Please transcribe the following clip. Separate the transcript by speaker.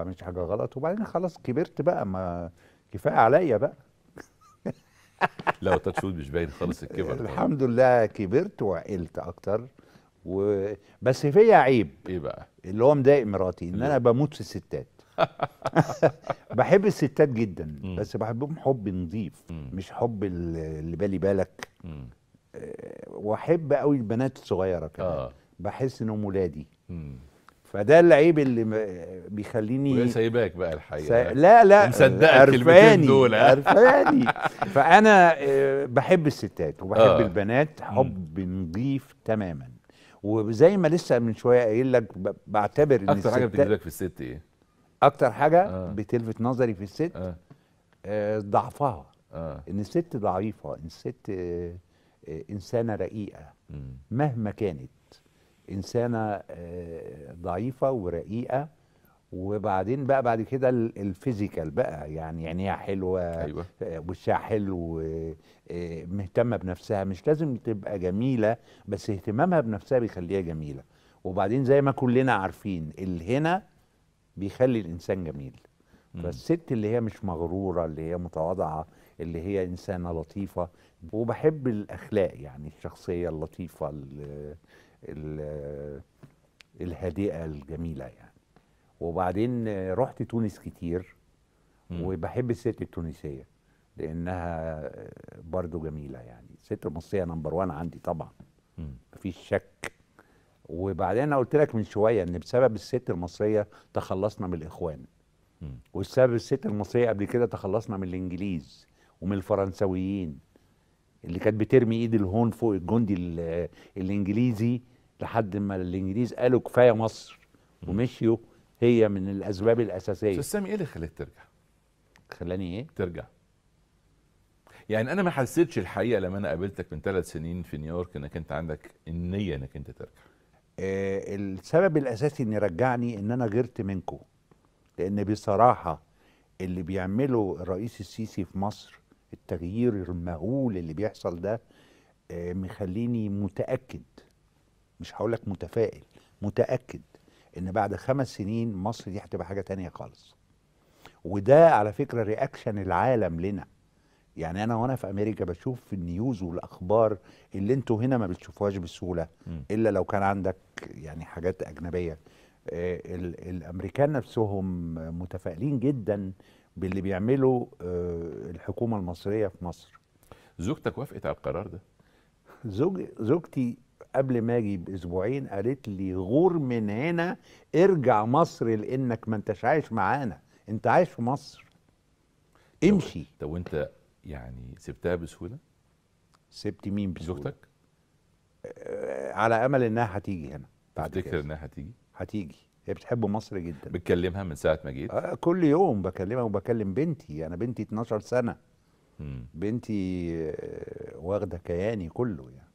Speaker 1: ما بعملش حاجه غلط وبعدين خلاص كبرت بقى ما كفايه عليا بقى لا وتاتش مش باين خالص الكبر الحمد لله كبرت وعقلت اكتر و... بس فيا عيب ايه بقى اللي هو مضايق مراتي ان إيه؟ انا بموت في الستات بحب الستات جدا بس بحبهم حب نظيف مش حب اللي بالي بالك آه، واحب قوي البنات الصغيره كمان آه. بحس انهم ولادي فده اللعيب اللي بيخليني وهي سايباك بقى الحقيقه سا... لا لا مصدقك الكلمتين دول عرفاني فانا آه، بحب الستات وبحب آه. البنات حب نظيف تماما وزي ما لسه من شويه قايل لك بعتبر ان اكتر حاجه بتجذبك في الست ايه؟ اكتر حاجه آه. بتلفت نظري في الست آه. آه ضعفها آه. ان الست ضعيفه ان الست آه انسانه رقيقه مهما كانت انسانه آه، ضعيفه ورقيقه وبعدين بقى بعد كده الفيزيكال بقى يعني عينيها حلوه أيوة. وشها حلو آه، مهتمه بنفسها مش لازم تبقى جميله بس اهتمامها بنفسها بيخليها جميله وبعدين زي ما كلنا عارفين الهنا بيخلي الانسان جميل فالست اللي هي مش مغروره اللي هي متواضعه اللي هي انسانه لطيفه وبحب الاخلاق يعني الشخصيه اللطيفه اللي, اللي الهادئه الجميله يعني وبعدين رحت تونس كتير وبحب الست التونسيه لانها برضو جميله يعني الست المصريه نمبر وان عندي طبعا مفيش شك وبعدين انا قلت لك من شويه ان بسبب الست المصريه تخلصنا من الاخوان وبسبب الست المصريه قبل كده تخلصنا من الانجليز ومن الفرنسويين اللي كانت بترمي ايد الهون فوق الجندي الانجليزي لحد ما الانجليز قالوا كفايه مصر ومشيوا هي من الاسباب الاساسيه استاذ سامي ايه اللي خلاك ترجع؟ خلاني ايه؟ ترجع يعني انا ما حسيتش الحقيقه لما انا قابلتك من ثلاث سنين في نيويورك انك انت عندك النيه انك انت ترجع آه السبب الاساسي اني رجعني ان انا غيرت منكم لان بصراحه اللي بيعمله الرئيس السيسي في مصر التغيير المهول اللي بيحصل ده آه مخليني متاكد مش هقول لك متفائل متاكد ان بعد خمس سنين مصر دي هتبقى حاجه تانية خالص وده على فكره رياكشن العالم لنا يعني انا وانا في امريكا بشوف في النيوز والاخبار اللي انتوا هنا ما بتشوفوهاش بسهوله م. الا لو كان عندك يعني حاجات اجنبيه آه، الامريكان نفسهم متفائلين جدا باللي بيعمله آه، الحكومه المصريه في مصر زوجتك وافقت على القرار ده زوج زوجتي قبل ما اجي باسبوعين قالت لي غور من هنا ارجع مصر لانك ما انتش عايش معانا انت عايش في مصر امشي طب وانت يعني سبتها بسهوله سبت مين بسهوله زوجتك آه على امل انها هتيجي هنا بعد تفتكر انها هتيجي هتيجي هي بتحب مصر جدا بتكلمها من ساعه ما جيت آه كل يوم بكلمها وبكلم بنتي انا بنتي 12 سنه مم. بنتي آه، واخده كياني كله يعني